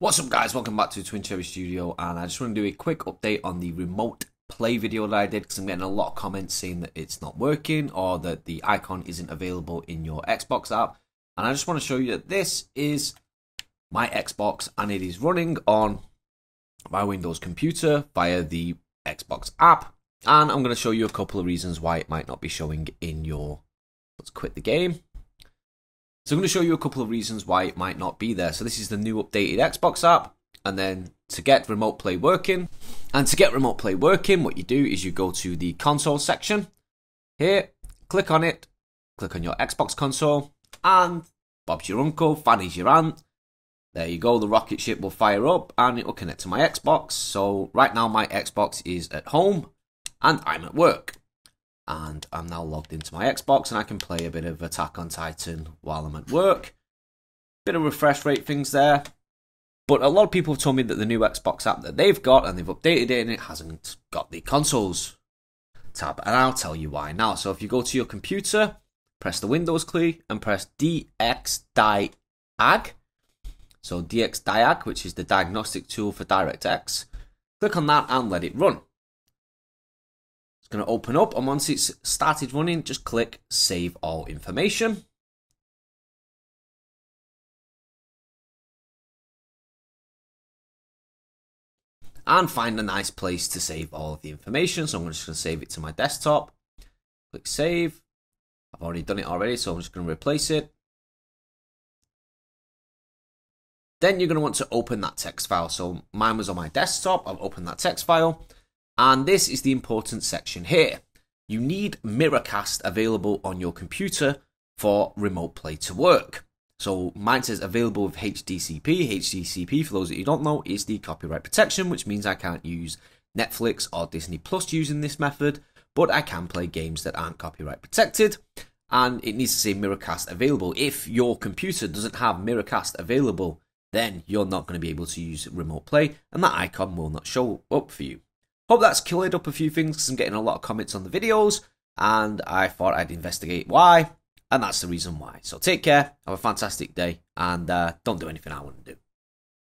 What's up guys, welcome back to Twin Cherry Studio and I just want to do a quick update on the remote play video that I did because I'm getting a lot of comments saying that it's not working or that the icon isn't available in your Xbox app and I just want to show you that this is my Xbox and it is running on my Windows computer via the Xbox app and I'm going to show you a couple of reasons why it might not be showing in your... Let's quit the game so I'm going to show you a couple of reasons why it might not be there. So this is the new updated Xbox app, and then to get remote play working, and to get remote play working, what you do is you go to the console section here, click on it, click on your Xbox console, and Bob's your uncle, Fanny's your aunt. There you go, the rocket ship will fire up and it will connect to my Xbox. So right now my Xbox is at home and I'm at work and I'm now logged into my Xbox and I can play a bit of Attack on Titan while I'm at work. Bit of refresh rate things there. But a lot of people have told me that the new Xbox app that they've got and they've updated it and it hasn't got the consoles tab. And I'll tell you why now. So if you go to your computer, press the Windows key and press DXDiag. So DXDiag, which is the diagnostic tool for DirectX. Click on that and let it run going to open up and once it's started running just click save all information and find a nice place to save all of the information so I'm just going to save it to my desktop click save I've already done it already so I'm just going to replace it then you're going to want to open that text file so mine was on my desktop i have opened that text file and this is the important section here. You need Miracast available on your computer for remote play to work. So mine says available with HDCP. HDCP, for those that you don't know, is the copyright protection, which means I can't use Netflix or Disney Plus using this method, but I can play games that aren't copyright protected. And it needs to say Miracast available. If your computer doesn't have Miracast available, then you're not going to be able to use remote play, and that icon will not show up for you. Hope that's cleared up a few things because I'm getting a lot of comments on the videos, and I thought I'd investigate why, and that's the reason why. So take care, have a fantastic day, and uh, don't do anything I wouldn't do.